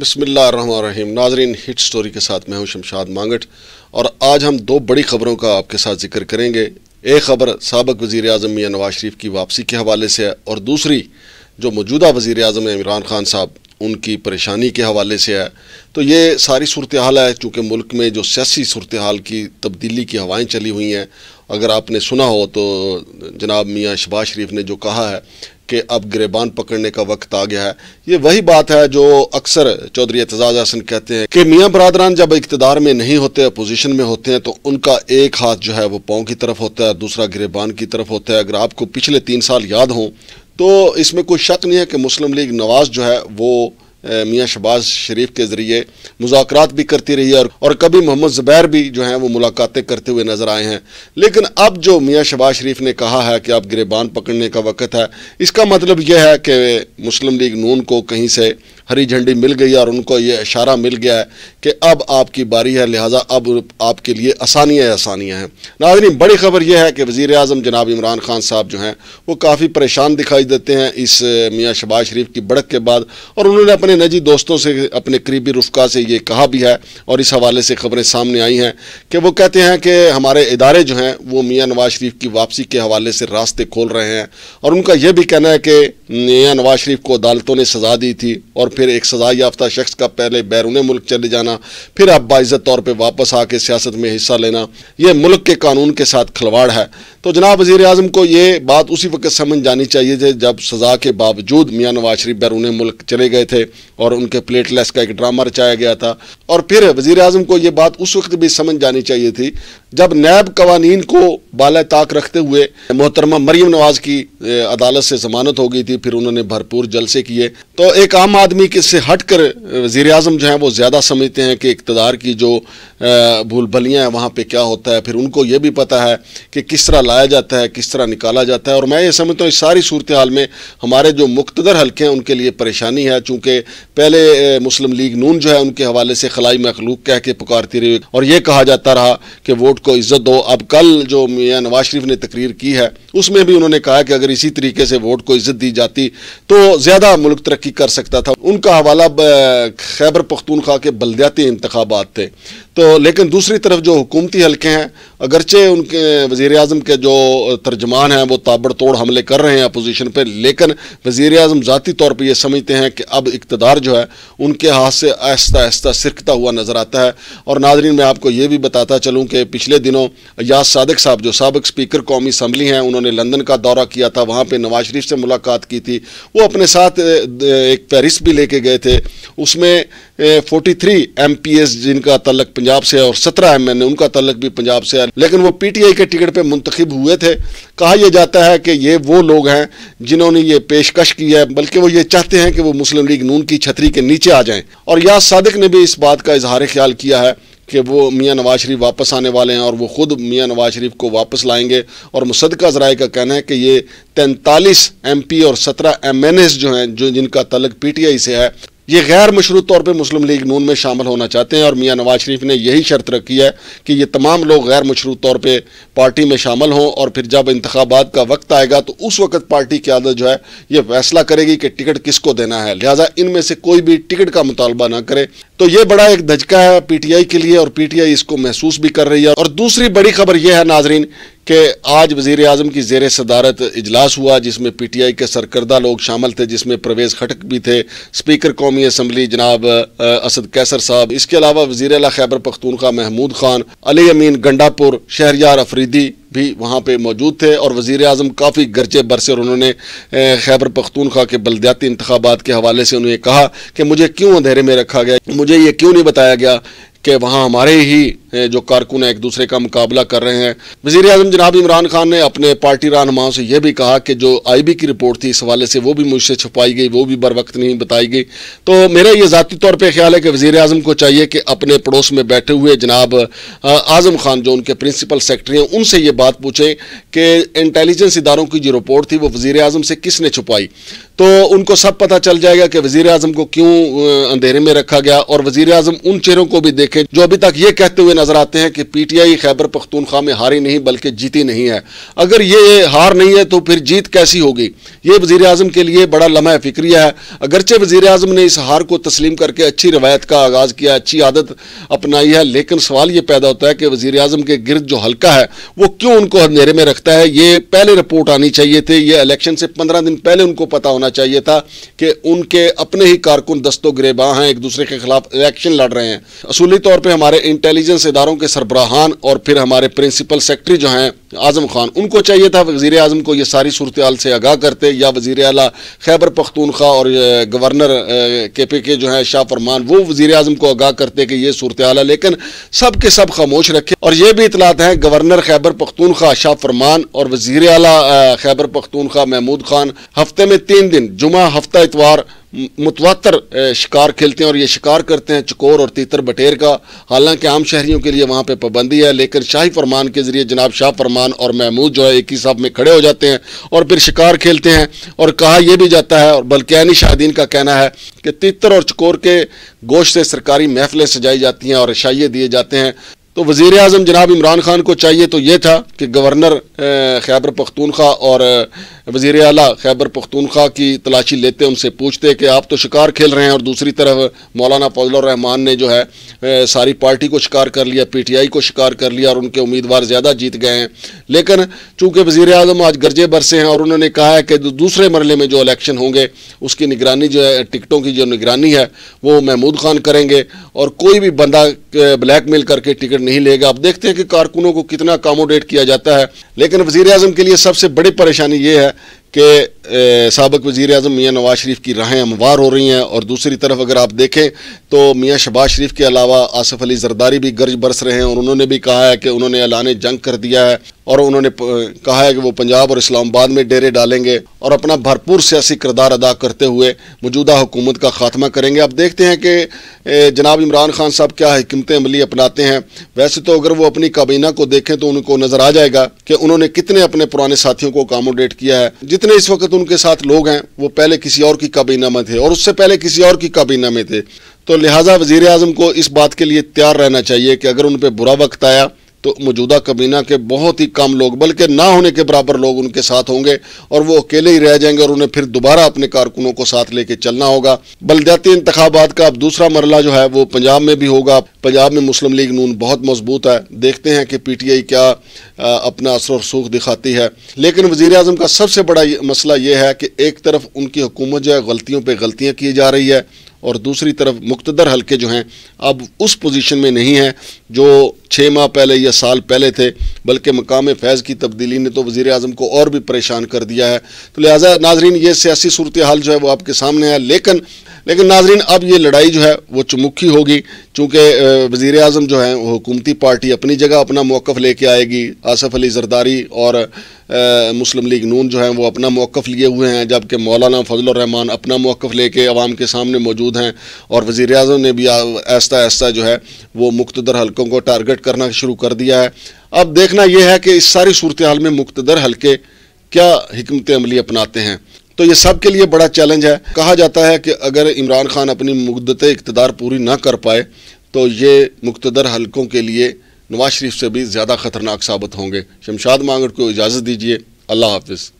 बसमिल्लाम नाजरीन hit story के साथ मैं हूं शमशाद मांगट और आज हम दो बड़ी ख़बरों का आपके साथ जिक्र करेंगे एक ख़बर सबक वज़ी अजम मियाँ नवाज शरीफ की वापसी के हवाले से है और दूसरी जो मौजूदा वज़ी अजम इमरान खान साहब उनकी परेशानी के हवाले से है तो ये सारी सूरत हाल है चूँकि मुल्क में जो सियासी सूरत हाल की तब्दीली की हवाएँ चली हुई हैं अगर आपने सुना हो तो जनाब मियाँ शबाज शरीफ ने जो कहा है कि अब गिरबान पकड़ने का वक्त आ गया है ये वही बात है जो अक्सर चौधरी एतजाज हसन कहते हैं कि मियाँ बरदरान जब इकतदार में नहीं होते अपोजिशन में होते हैं तो उनका एक हाथ जो है वो पाँव की तरफ होता है दूसरा गिरबान की तरफ होता है अगर आपको पिछले तीन साल याद हों तो इसमें कोई शक नहीं है कि मुस्लिम लीग नवाज़ जो है वो मियाँ शबाज शरीफ के ज़रिए मुजाकर भी करती रही है और कभी मोहम्मद ज़ुबैर भी जो हैं वो मुलाकातें करते हुए नज़र आए हैं लेकिन अब जो मियाँ शबाज शरीफ ने कहा है कि अब गिरबान पकड़ने का वक्त है इसका मतलब यह है कि मुस्लिम लीग नून को कहीं से हरी झंडी मिल गई और उनको ये इशारा मिल गया है कि अब आपकी बारी है लिहाजा अब आपके लिए आसानियाँ आसानियाँ हैं नाजरीन बड़ी खबर यह है कि वज़ी अजम जनाब इमरान खान साहब जो हैं वो काफ़ी परेशान दिखाई देते हैं इस मियाँ शबाज शरीफ की बढ़त के बाद और उन्होंने अपने नजी दोस्तों से अपने करीबी रुफका से ये कहा भी है और इस हवाले से खबरें सामने आई हैं कि वो कहते हैं कि हमारे इदारे जो हैं वो मियाँ नवाज शरीफ की वापसी के हवाले से रास्ते खोल रहे हैं और उनका यह भी कहना है कि मियाँ नवाज शरीफ को अदालतों ने सजा दी थी और फिर एक सजा याफ्ता शख्स का पहले बैरून मुल्क चले जाना फिर अब बाइज़त तौर पर वापस आके सियासत में हिस्सा लेना यह मुल्क के कानून के साथ खिलवाड़ है तो जनाब वजीर अजम को ये बात उसी वक्त समझ जानी चाहिए थे जब सजा के बावजूद मियाँ नवाज शरीफ बैरून मुल्क चले गए थे और उनके प्लेटलेस का एक ड्रामा रचाया गया था और फिर वजीर अजम को यह बात उस वक्त भी समझ जानी चाहिए थी जब नैब कवानीन को बाल ताक रखते हुए मोहतरमा मरीम नवाज की अदालत से जमानत हो गई थी फिर उन्होंने भरपूर जलसे किए तो एक आम आदमी तरीके से हट कर वज़ी अजम जो हैं वो ज़्यादा समझते हैं कि इकतदार की जो भूल भलियाँ हैं वहाँ पर क्या होता है फिर उनको ये भी पता है कि किस तरह लाया जाता है किस तरह निकाला जाता है और मैं ये समझता हूँ इस सारी सूरत हाल में हमारे जो मुख्तर हल्के हैं उनके लिए परेशानी है चूँकि पहले मुस्लिम लीग नून जो है उनके हवाले से खलाई मखलूक कह के पुकारती रही और ये कहा जाता रहा कि वोट को इज्जत दो अब कल जो मियाँ नवाज शरीफ ने तकरीर की है उसमें भी उन्होंने कहा कि अगर इसी तरीके से वोट को इज्जत दी जाती तो ज़्यादा मुल्क तरक्की कर सकता था उन उनका हवाला खैबर पख्तूनखा के बलदियाती इंतबात थे तो लेकिन दूसरी तरफ जो हुकूमती हल्के हैं अगरचे उनके वज़ी अजम के जो तर्जमान हैं वो ताबड़ तोड़ हमले कर रहे हैं अपोजीशन पर लेकिन वज़ी अजम ज़ाती तौर पर यह समझते हैं कि अब इकतदार जो है उनके हाथ से आहिस्ता आहिस्ता सिरकता हुआ नज़र आता है और नाजरीन मैं आपको ये भी बताता चलूँ कि पिछले दिनों याद सदक साहब जो सबक स्पीकर कौमी असम्बली हैं उन्होंने लंदन का दौरा किया था वहाँ पर नवाज शरीफ से मुलाकात की थी वो अपने साथ एक फहरिस्त भी लेके गए थे उसमें 43 थ्री जिनका तलक पंजाब से है और 17 एम एन उनका तलक भी पंजाब से है लेकिन वो पीटीआई के टिकट पे मुंतखब हुए थे कहा यह जाता है कि ये वो लोग हैं जिन्होंने ये पेशकश की है बल्कि वो ये चाहते हैं कि वो मुस्लिम लीग नून की छतरी के नीचे आ जाएं और या सादक ने भी इस बात का इजहार ख्याल किया है कि वो मियाँ नवाज शरीफ वापस आने वाले हैं और वो ख़ुद मियाँ नवाज शरीफ को वापस लाएंगे और मुसदका ज़राए का कहना है कि ये तैंतालीस एम पी और सत्रह एम एन एस जो हैं जो जिनका तलक पी टी आई से है ये गैर मशरूत तौर पर मुस्लिम लीग नून में शामिल होना चाहते हैं और मियाँ नवाज शरीफ ने यही शर्त रखी है कि ये तमाम लोग गैर मशरूत तौर पर पार्टी में शामिल हों और फिर जब इंतबात का वक्त आएगा तो उस वक्त पार्टी की आदत जो है ये फैसला करेगी कि टिकट किसको देना है लिहाजा इनमें से कोई भी टिकट का मुतालबा ना करे तो ये बड़ा एक धचका है पी टी आई के लिए और पी टी आई इसको महसूस भी कर रही है और दूसरी बड़ी खबर यह है नाजरीन कि आज वजीर अजम की जेर सदारत इजलास हुआ जिसमें पी टी आई के सरकर्दा लोग शामिल थे जिसमें परवेज़ खटक भी थे स्पीकर कौमी असम्बली जनाब असद कैसर साहब इसके अलावा वजीर अला खैबर पख्तूनखा महमूद खान अली अमीन गंडापुर शहरियार अफरीदी भी वहाँ पर मौजूद थे और वज़ी अजम काफ़ी बरसे और उन्होंने खैबर पख्तूनखा के बलदियाती इंतबात के हवाले से उन्हें कहा कि मुझे क्यों अंधेरे में रखा गया मुझे ये क्यों नहीं बताया गया कि वहाँ हमारे ही जो कारकुन एक दूसरे का मुकाबला कर रहे हैं वजीर अजम जनाब इमरान खान ने अपने पार्टी रहनुमाओं से यह भी कहा कि जो आई बी की रिपोर्ट थी इस हवाले से वो भी मुझसे छुपाई गई वो भी बर वक्त नहीं बताई गई तो मेरा ये ज़ाती तौर पर ख्याल है कि वजीर अजम को चाहिए कि अपने पड़ोस में बैठे हुए जनाब आज़म खान जो उनके प्रिंसिपल सेक्रेटरी हैं उनसे ये बात पूछें कि इंटेलिजेंस इदारों की जो रिपोर्ट थी वो वजीर अजम से किसने छुपाई तो उनको सब पता चल जाएगा कि वजीर अजम को क्यों अंधेरे में रखा गया और वजीर अजम उन चेहरों को भी देख देखें जो अभी तक ये कहते हुए नजर आते हैं कि पीटीआई खैबर पख्तूनख्वा में हारी नहीं बल्कि जीती नहीं है अगर ये हार नहीं है तो फिर जीत कैसी होगी ये वजीर अजम के लिए बड़ा लम्हा फिक्रिया है अगरचे वजीर अजम ने इस हार को तस्लीम करके अच्छी रवायत का आगाज़ किया अच्छी आदत अपनाई है लेकिन सवाल ये पैदा होता है कि वजीर अजम के गिरद जो हल्का है वो क्यों उनको अंधेरे में रखता है ये पहले रिपोर्ट आनी चाहिए थी ये इलेक्शन से पंद्रह दिन पहले उनको पता होना चाहिए था कि उनके अपने ही कारकुन दस्तों ग्रेबा हैं एक दूसरे के खिलाफ इलेक्शन लड़ रहे हैं असूली तौर पे हमारे इंटेलिजेंस इदारों के सरबराहान और फिर हमारे प्रिंसिपल सेक्रेटरी जो हैं आज़म खान उनको चाहिए था वजीर अजम को ये सारी सूरत हाल से आगाह करते या वजीर अला खैबर पख्तूनखा और गवर्नर के पी के जो है शाह फरमान वो वजीर अजम को आगाह करते कि ये सूरत हाल है लेकिन सब के सब खामोश रखे और ये भी इतलात हैं गवर्नर खैबर पख्तूनखा शाह फरमान और वजीर अला खैबर पख्तूनखा महमूद खान हफ्ते में तीन दिन जुमा हफ्ता इतवार मुतवातर शिकार खेलते हैं और ये शिकार करते हैं चकोर और तीतर बटेर का हालांकि आम शहरीों के लिए वहाँ पर पाबंदी है लेकिन शाही फरमान के ज़रिए जनाब शाह फरमान और महमूद जो है एक ही साहब में खड़े हो जाते हैं और फिर शिकार खेलते हैं और कहा यह भी जाता है और बल्कि शाहदीन का कहना है कि तीतर और चकोर के गोश से सरकारी महफिलें सजाई जाती हैं और शाइये दिए जाते हैं तो वज़ी अजम जनाब इमरान खान को चाहिए तो ये था कि गवर्नर खैबर पख्तूनखा और वजीर अला खैबर पख्तूनखा की तलाशी लेते उनसे पूछते कि आप तो शिकार खेल रहे हैं और दूसरी तरफ मौलाना फजलरहमान ने जो है सारी पार्टी को शिकार कर लिया पी टी आई को शिकार कर लिया और उनके उम्मीदवार ज़्यादा जीत गए हैं लेकिन चूँकि वज़ी अजम आज गर्जे बरसे हैं और उन्होंने कहा है कि दूसरे मरले में जो इलेक्शन होंगे उसकी निगरानी जो है टिकटों की जो निगरानी है वो महमूद खान करेंगे और कोई भी बंदा ब्लैक मेल करके टिकट नहीं लेगा अब देखते हैं कि कारकुनों को कितना अकामोडेट किया जाता है लेकिन वजीर अजम के लिए सबसे बड़ी परेशानी ये है कि सबक वज़ी अजम मियाँ नवाज शरीफ की राहें हमवार हो रही हैं और दूसरी तरफ अगर आप देखें तो मियाँ शबाज शरीफ के अलावा आसफ़ अली जरदारी भी गर्ज बरस रहे हैं और उन्होंने भी कहा है कि उन्होंने एलान जंग कर दिया है और उन्होंने कहा है कि वो पंजाब और इस्लामाबाद में डेरे डालेंगे और अपना भरपूर सियासी किरदार अदा करते हुए मौजूदा हुकूमत का खात्मा करेंगे आप देखते हैं कि जनाब इमरान खान साहब क्या हमत अमली अपनाते हैं वैसे तो अगर वो अपनी काबीना को देखें तो उनको नज़र आ जाएगा कि उन्होंने कितने अपने पुराने साथियों को अकामोडेट किया है जितने इस वक्त उनके साथ लोग हैं वो पहले किसी और की काबीना में थे और उससे पहले किसी और की काबीना में थे तो लिहाजा वजीर अजम को इस बात के लिए तैयार रहना चाहिए कि अगर उन पर बुरा वक्त आया तो मौजूदा कबीना के बहुत ही कम लोग बल्कि ना होने के बराबर लोग उनके साथ होंगे और वो अकेले ही रह जाएंगे और उन्हें फिर दोबारा अपने कारकुनों को साथ लेके चलना होगा बलदयाती इंतबात का अब दूसरा मरला जो है वो पंजाब में भी होगा पंजाब में मुस्लिम लीग नून बहुत मजबूत है देखते हैं कि पी टी आई क्या अपना असर रसूख दिखाती है लेकिन वजीर अजम का सबसे बड़ा मसला ये है कि एक तरफ उनकी हुकूमत जो है गलतियों पर गलतियाँ की जा रही है और दूसरी तरफ मुख्तर हलके जो हैं अब उस पोजीशन में नहीं हैं जो छः माह पहले या साल पहले थे बल्कि मकाम फैज़ की तब्दीली ने तो वज़ी अजम को और भी परेशान कर दिया है तो लिहाजा नाजरीन ये सियासी सूरत हाल जो है वो आपके सामने है लेकिन लेकिन नाजरीन अब ये लड़ाई जो है वो चमुखी होगी चूँकि वज़ी अजम जो है हुकूमती पार्टी अपनी जगह अपना मौक़ लेके आएगी आसफ़ अली जरदारी और आ, मुस्लिम लीग नून जो है वो अपना मौक़ लिए हुए हैं जबकि मौलाना फजलरहमान अपना मौक़ लेके आवाम के सामने मौजूद हैं और वज़ी अजम ने भी आहिस्ता आहिस्ता जो है वो मुख्तर हल्कों को टारगेट करना शुरू कर दिया है अब देखना यह है कि इस सारी सूरत हाल में मुख्तर हल्के क्या हमत अमली अपनाते हैं तो ये सब के लिए बड़ा चैलेंज है कहा जाता है कि अगर इमरान खान अपनी मुद्दत इकतदार पूरी ना कर पाए तो ये मुख्तर हलकों के लिए नवाज शरीफ से भी ज़्यादा ख़तरनाक साबित होंगे शमशाद मांगड़ को इजाज़त दीजिए अल्लाह हाफिज़